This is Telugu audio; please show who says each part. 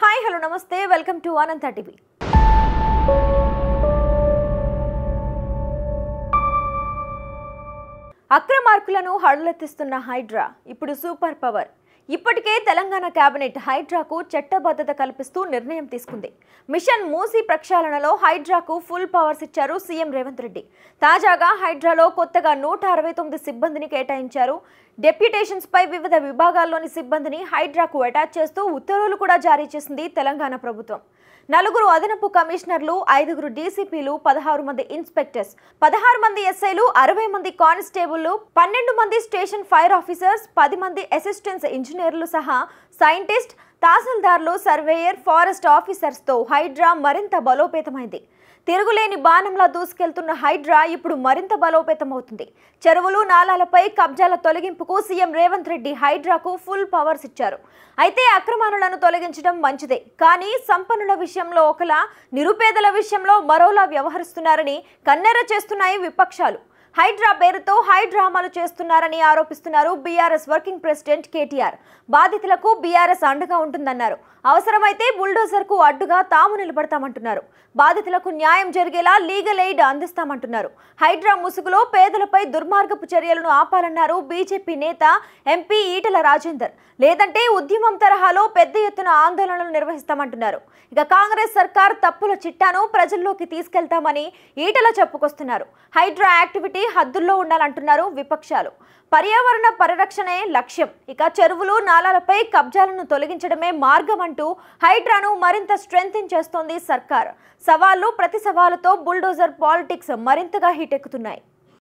Speaker 1: హాయ్ హలో నమస్తే వెల్కమ్ టు అనంత టీవీ అక్రమార్కులను హడలెత్తిస్తున్న హైడ్రా ఇప్పుడు సూపర్ పవర్ ఇప్పటికే తెలంగాణ కేబినెట్ హైడ్రాకు చట్టబద్ధత కల్పిస్తూ నిర్ణయం తీసుకుంది మిషన్ మూసి ప్రక్షాళనలో హైడ్రాకు ఫుల్ పవర్స్ ఇచ్చారు సీఎం రేవంత్ రెడ్డి తాజాగా హైడ్రాలో కొత్తగా నూట అరవై తొమ్మిది సిబ్బందిని కేటాయించారు డెప్యుటేషన్స్పై వివిధ విభాగాల్లోని సిబ్బందిని హైడ్రాకు అటాచ్ చేస్తూ ఉత్తర్వులు కూడా జారీ చేసింది తెలంగాణ ప్రభుత్వం నలుగురు అదనపు కమిషనర్లు ఐదుగురు డీసీపీలు పదహారు మంది ఇన్స్పెక్టర్స్ పదహారు మంది ఎస్ఐలు అరవై మంది కానిస్టేబుల్ పన్నెండు మంది స్టేషన్ ఫైర్ ఆఫీసర్స్ పది మంది అసిస్టెంట్స్ ఇంజనీర్ ఇంజనీర్లు సహా సైంటిస్ట్ తహసీల్దార్లు సర్వేయర్ ఫారెస్ట్ ఆఫీసర్స్తో హైడ్రా మరింత బలోపేతమైంది తిరుగులేని బాణంలా దూసుకెళ్తున్న హైడ్రా ఇప్పుడు మరింత బలోపేతమవుతుంది చెరువులు నాలాలపై కబ్జాల తొలగింపుకు సీఎం రేవంత్ రెడ్డి హైడ్రాకు ఫుల్ పవర్స్ ఇచ్చారు అయితే అక్రమాలను తొలగించడం మంచిదే కానీ సంపన్నుల విషయంలో ఒకలా నిరుపేదల విషయంలో మరోలా వ్యవహరిస్తున్నారని కన్నెర చేస్తున్నాయి విపక్షాలు హైడ్రా పేరుతో హైడ్రామాలు చేస్తున్నారని ఆరోపిస్తున్నారు బీఆర్ఎస్ వర్కింగ్ ప్రెసిడెంట్ కేటీఆర్ బాధితులకు బీఆర్ఎస్ అండగా ఉంటుందన్నారు అవసరమైతే బుల్డోజర్కు అడ్డుగా తాము నిలబడతామంటున్నారు బాధితులకు న్యాయం జరిగేలా లీగల్ ఎయిడ్ అందిస్తామంటున్నారు హైడ్రా ముసుగులో పేదలపై దుర్మార్గపు చర్యలను ఆపాలన్నారు బీజేపీ నేత ఎంపీ ఈటల రాజేందర్ లేదంటే ఉద్యమం తరహాలో పెద్ద ఎత్తున ఆందోళనలు నిర్వహిస్తామంటున్నారు ఇక కాంగ్రెస్ సర్కార్ తప్పుల చిట్టాను ప్రజల్లోకి తీసుకెళ్తామని ఈటల చెప్పుకొస్తున్నారు హైడ్రా యాక్టివిటీ హద్దుల్లో ఉండాలంటున్నారు విపక్షాలు పర్యావరణ పరిరక్షణే లక్ష్యం ఇక చెరువులు నాలాలపై కబ్జాలను తొలగించడమే మార్గం అంటూ హైడ్రాను మరింత స్ట్రెంగ్ చేస్తోంది సర్కార్ సవాళ్లు ప్రతి సవాలుతో బుల్డోజర్ పాలిటిక్స్ మరింతగా హీటెక్కుతున్నాయి